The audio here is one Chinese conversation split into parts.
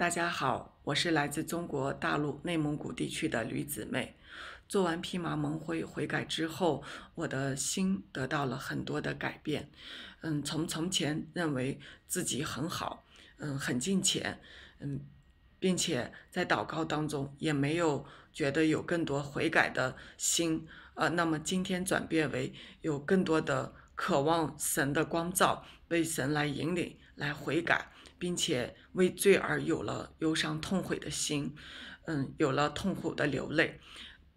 大家好，我是来自中国大陆内蒙古地区的吕姊妹。做完披麻蒙灰悔改之后，我的心得到了很多的改变。嗯，从从前认为自己很好，嗯，很近前，嗯，并且在祷告当中也没有觉得有更多悔改的心。呃，那么今天转变为有更多的渴望神的光照，被神来引领，来悔改。并且为罪而有了忧伤痛悔的心，嗯，有了痛苦的流泪，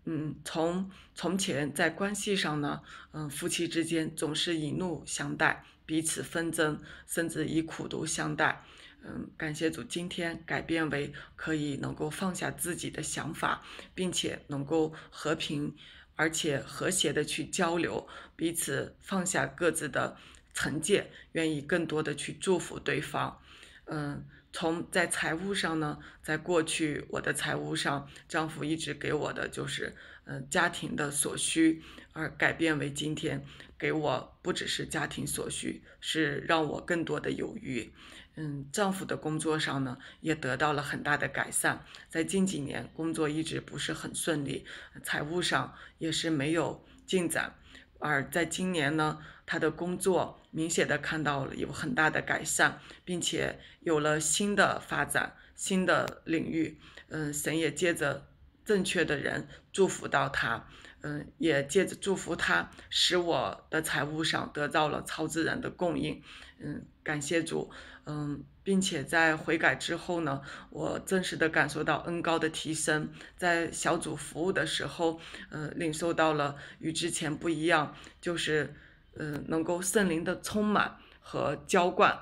嗯，从从前在关系上呢，嗯，夫妻之间总是以怒相待，彼此纷争，甚至以苦毒相待，嗯，感谢主，今天改变为可以能够放下自己的想法，并且能够和平而且和谐的去交流，彼此放下各自的成见，愿意更多的去祝福对方。嗯，从在财务上呢，在过去我的财务上，丈夫一直给我的就是，呃，家庭的所需，而改变为今天给我不只是家庭所需，是让我更多的有余。嗯，丈夫的工作上呢，也得到了很大的改善。在近几年工作一直不是很顺利，财务上也是没有进展，而在今年呢，他的工作。明显的看到了有很大的改善，并且有了新的发展、新的领域。嗯，神也借着正确的人祝福到他。嗯，也借着祝福他，使我的财务上得到了超自然的供应。嗯，感谢主。嗯，并且在悔改之后呢，我真实的感受到恩高的提升。在小组服务的时候，嗯，领受到了与之前不一样，就是。嗯，能够圣灵的充满和浇灌，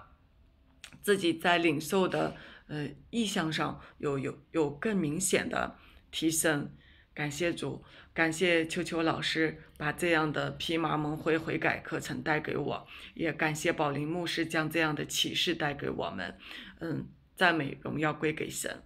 自己在领受的呃意向上有有有更明显的提升，感谢主，感谢秋秋老师把这样的披麻蒙灰悔改课程带给我，也感谢宝林牧师将这样的启示带给我们，嗯，赞美荣耀归给神。